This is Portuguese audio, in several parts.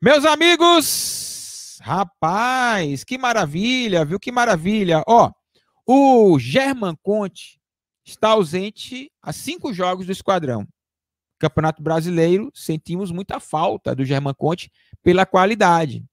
Meus amigos, rapaz, que maravilha, viu? Que maravilha. Ó, o German Conte está ausente há cinco jogos do esquadrão. Campeonato Brasileiro, sentimos muita falta do German Conte pela qualidade.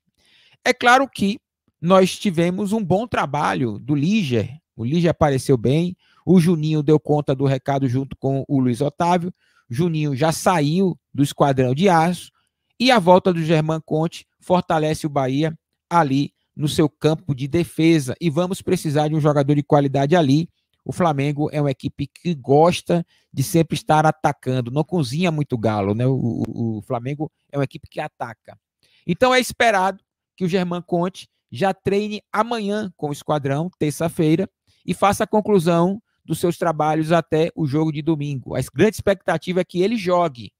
É claro que nós tivemos um bom trabalho do Liger. O Liger apareceu bem, o Juninho deu conta do recado junto com o Luiz Otávio. Juninho já saiu do esquadrão de aço. E a volta do Germán Conte fortalece o Bahia ali no seu campo de defesa. E vamos precisar de um jogador de qualidade ali. O Flamengo é uma equipe que gosta de sempre estar atacando, não cozinha muito galo, né? O, o, o Flamengo é uma equipe que ataca. Então é esperado que o Germán Conte já treine amanhã com o esquadrão, terça-feira, e faça a conclusão dos seus trabalhos até o jogo de domingo. A grande expectativa é que ele jogue,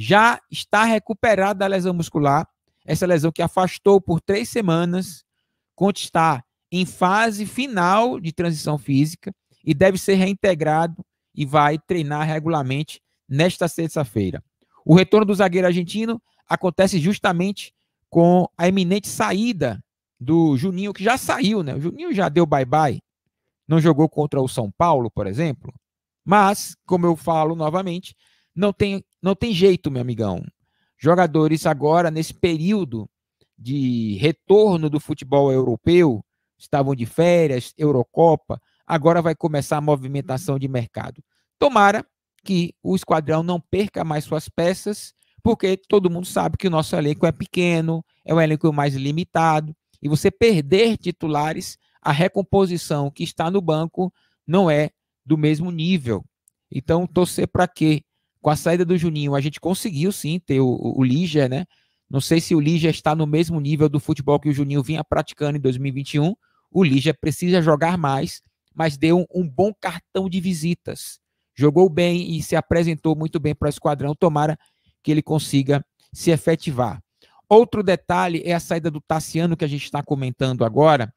já está recuperado da lesão muscular, essa lesão que afastou por três semanas, Conte está em fase final de transição física e deve ser reintegrado e vai treinar regularmente nesta sexta-feira. O retorno do zagueiro argentino acontece justamente com a iminente saída do Juninho, que já saiu, né? O Juninho já deu bye-bye, não jogou contra o São Paulo, por exemplo. Mas, como eu falo novamente, não tem, não tem jeito, meu amigão. Jogadores agora, nesse período de retorno do futebol europeu, estavam de férias, Eurocopa, agora vai começar a movimentação de mercado. Tomara que o esquadrão não perca mais suas peças, porque todo mundo sabe que o nosso elenco é pequeno, é um elenco mais limitado, e você perder titulares, a recomposição que está no banco não é do mesmo nível. Então, torcer para que com a saída do Juninho, a gente conseguiu sim ter o, o né? Não sei se o Ligia está no mesmo nível do futebol que o Juninho vinha praticando em 2021. O Ligia precisa jogar mais, mas deu um, um bom cartão de visitas. Jogou bem e se apresentou muito bem para o esquadrão. Tomara que ele consiga se efetivar. Outro detalhe é a saída do Tassiano que a gente está comentando agora.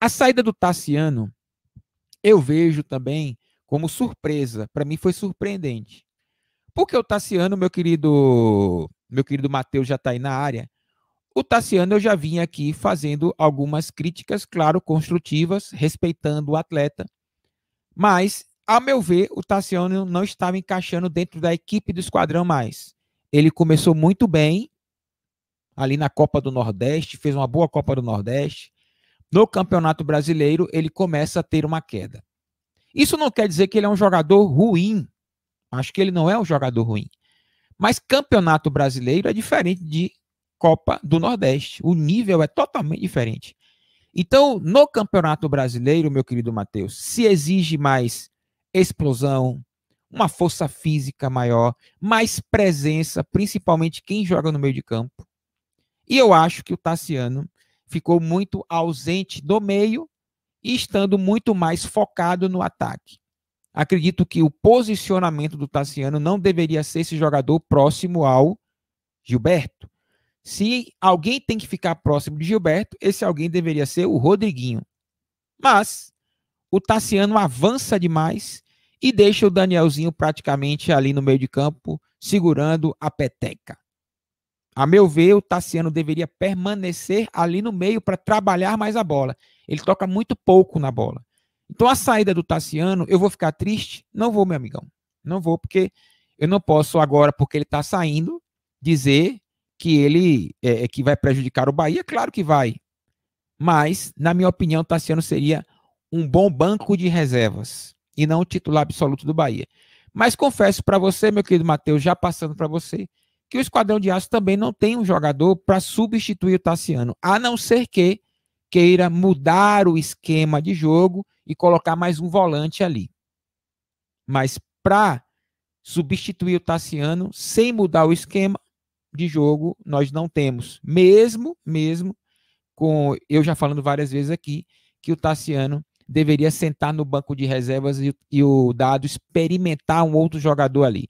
A saída do Tassiano eu vejo também como surpresa. Para mim foi surpreendente. Porque o Tassiano, meu querido, meu querido Matheus já está aí na área. O Tassiano eu já vim aqui fazendo algumas críticas, claro, construtivas, respeitando o atleta. Mas, a meu ver, o Tassiano não estava encaixando dentro da equipe do esquadrão mais. Ele começou muito bem ali na Copa do Nordeste, fez uma boa Copa do Nordeste. No Campeonato Brasileiro, ele começa a ter uma queda. Isso não quer dizer que ele é um jogador ruim, Acho que ele não é um jogador ruim. Mas campeonato brasileiro é diferente de Copa do Nordeste. O nível é totalmente diferente. Então, no campeonato brasileiro, meu querido Matheus, se exige mais explosão, uma força física maior, mais presença, principalmente quem joga no meio de campo. E eu acho que o Tassiano ficou muito ausente do meio e estando muito mais focado no ataque. Acredito que o posicionamento do Tassiano não deveria ser esse jogador próximo ao Gilberto. Se alguém tem que ficar próximo de Gilberto, esse alguém deveria ser o Rodriguinho. Mas o Tassiano avança demais e deixa o Danielzinho praticamente ali no meio de campo, segurando a peteca. A meu ver, o Tassiano deveria permanecer ali no meio para trabalhar mais a bola. Ele toca muito pouco na bola. Então a saída do Tassiano, eu vou ficar triste? Não vou, meu amigão. Não vou, porque eu não posso agora, porque ele está saindo, dizer que ele é, é, que vai prejudicar o Bahia. Claro que vai. Mas, na minha opinião, Tassiano seria um bom banco de reservas e não o titular absoluto do Bahia. Mas confesso para você, meu querido Matheus, já passando para você, que o Esquadrão de Aço também não tem um jogador para substituir o Tassiano, a não ser que queira mudar o esquema de jogo e colocar mais um volante ali. Mas para substituir o Tassiano sem mudar o esquema de jogo, nós não temos. Mesmo, mesmo com eu já falando várias vezes aqui que o Tassiano deveria sentar no banco de reservas e, e o Dado experimentar um outro jogador ali.